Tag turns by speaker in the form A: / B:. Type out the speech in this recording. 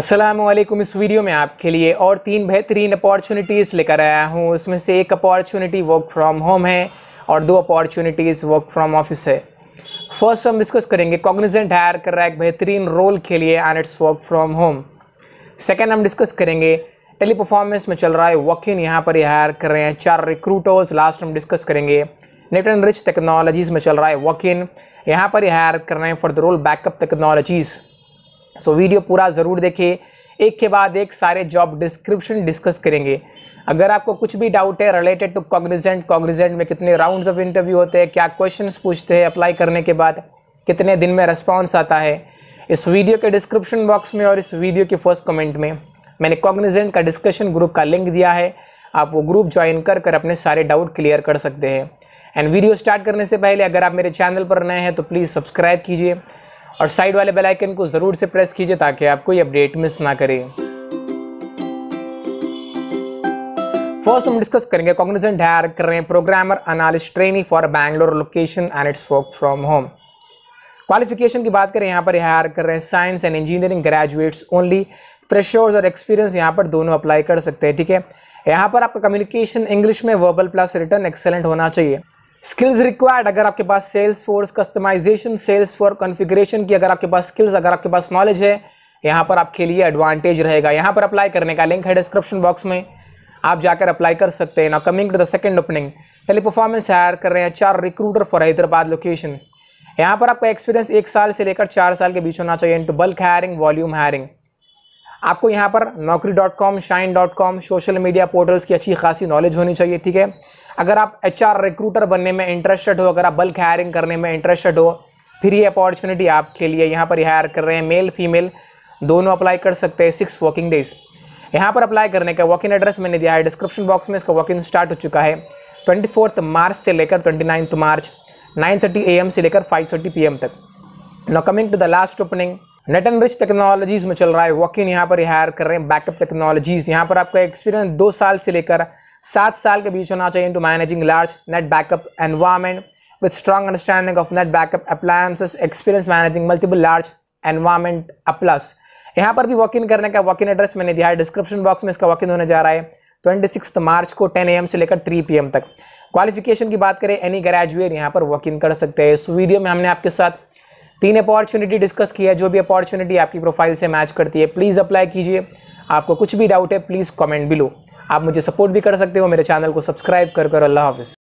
A: असलम इस वीडियो में आपके लिए और तीन बेहतरीन अपॉर्चुनिटीज़ लेकर आया हूँ उसमें से एक अपॉर्चुनिटी वर्क फ्रॉम होम है और दो अपॉर्चुनिटीज़ वर्क फ्रॉम ऑफिस है फर्स्ट हम डिस्कस करेंगे कॉग्निजेंट हायर कर रहा है एक बेहतरीन रोल के लिए and it's work from home second हम डिस्कस करेंगे टेली परफॉर्मेंस में चल रहा है इन यहाँ पर हायर कर रहे हैं चार रिक्रूटर्स लास्ट हम डिस्कस करेंगे नेट एंड रिच टेक्नोलॉजीज़ में चल रहा है वॉक इन यहाँ पर हायर कर रहे हैं for the role backup technologies so video पूरा ज़रूर देखिए एक के बाद एक सारे जॉब डिस्क्रिप्शन डिस्कस करेंगे अगर आपको कुछ भी डाउट है रिलेटेड टू कॉग्निजेंट कॉग्निजेंट में कितने राउंड्स ऑफ इंटरव्यू होते हैं क्या क्वेश्चंस पूछते हैं अप्लाई करने के बाद कितने दिन में रिस्पॉन्स आता है इस वीडियो के डिस्क्रिप्शन बॉक्स में और इस वीडियो के फर्स्ट कमेंट में मैंने कॉग्निजेंट का डिस्कशन ग्रुप का लिंक दिया है आप वो ग्रुप ज्वाइन कर कर अपने सारे डाउट क्लियर कर सकते हैं एंड वीडियो स्टार्ट करने से पहले अगर आप मेरे चैनल पर नए हैं तो प्लीज़ सब्सक्राइब कीजिए और साइड वाले बेल आइकन को ज़रूर से प्रेस कीजिए ताकि आप कोई अपडेट मिस ना करें फर्स्ट हम डिस्कस करेंगे कॉग्निजेंट हायर कर रहे हैं programmer analyst training for Bangalore location and it's work from home qualification की बात करें यहाँ पर हायर कर रहे हैं science and engineering graduates only freshers और एक्सपीरियंस यहाँ पर दोनों अप्लाई कर सकते हैं ठीक है यहाँ पर आपका कम्युनिकेशन इंग्लिश में वर्बल प्लस रिटर्न एक्सेलेंट होना चाहिए स्किल्स रिक्वायर्ड अगर आपके पास Salesforce customization Salesforce configuration की अगर आपके पास स्किल्स अगर आपके पास नॉलेज है यहाँ पर आपके लिए एडवांटेज रहेगा यहाँ पर अप्लाई करने का लिंक है डिस्क्रिप्शन बॉक्स में आप जाकर अप्लाई कर सकते हैं ना coming to the second opening tele performance hire कर रहे हैं चार रिक्रूटर फॉर हैदराबाद लोकेशन यहाँ पर आपका एक्सपीरियंस एक साल से लेकर चार साल के बीच होना चाहिए two bulk hiring volume hiring आपको यहाँ पर Naukri dot com Shine dot com social media portals की अच्छी खासी नॉलेज होनी चाहिए ठीक है अगर आप एच रिक्रूटर बनने में इंटरेस्टेड हो अगर आप बल्क हायरिंग करने में इंटरेस्टेड हो फिर ये अपॉर्चुनिटी आपके लिए यहाँ पर हायर कर रहे हैं मेल फीमेल दोनों अप्लाई कर सकते हैं सिक्स वर्किंग डेज यहाँ पर अप्लाई करने का वॉक इन एड्रेस मैंने दिया है डिस्क्रिप्शन बॉक्स में इसका वॉक इन स्टार्ट हो चुका है ट्वेंटी फोर्थ मार्च से लेकर twenty ninth March nine thirty AM से लेकर फाइव थर्टी पी एम तक no coming to the last opening NetEnrich Technologies में चल रहा है वॉक इन यहाँ पर हायर कर रहे हैं बैकअप टेक्नोलॉजीज़ यहाँ पर आपका एक्सपीरियंस दो साल से लेकर सात साल के बीच होना चाहिए into managing large net backup environment with strong understanding of net backup appliances experience managing multiple large environment A plus यहाँ पर भी वॉक इन करने का वॉक इन एड्रेस मैंने दिया है डिस्क्रिप्शन बॉक्स में इसका वॉक इन होने जा रहा है ट्वेंटी सिक्स मार्च को टेन ए से लेकर थ्री पी तक क्वालिफिकेशन की बात करें एनी ग्रेजुएट यहाँ पर वॉक इन कर सकते हैं इस वीडियो में हमने आपके साथ तीन अपॉर्चुनिटी डिस्कस किया है जो भी अपॉर्चुनिटी आपकी प्रोफाइल से मैच करती है प्लीज़ अप्लाई कीजिए आपको कुछ भी डाउट है प्लीज़ कमेंट बिलो आप मुझे सपोर्ट भी कर सकते हो मेरे चैनल को सब्सक्राइब कर कर अल्लाह हाफिज़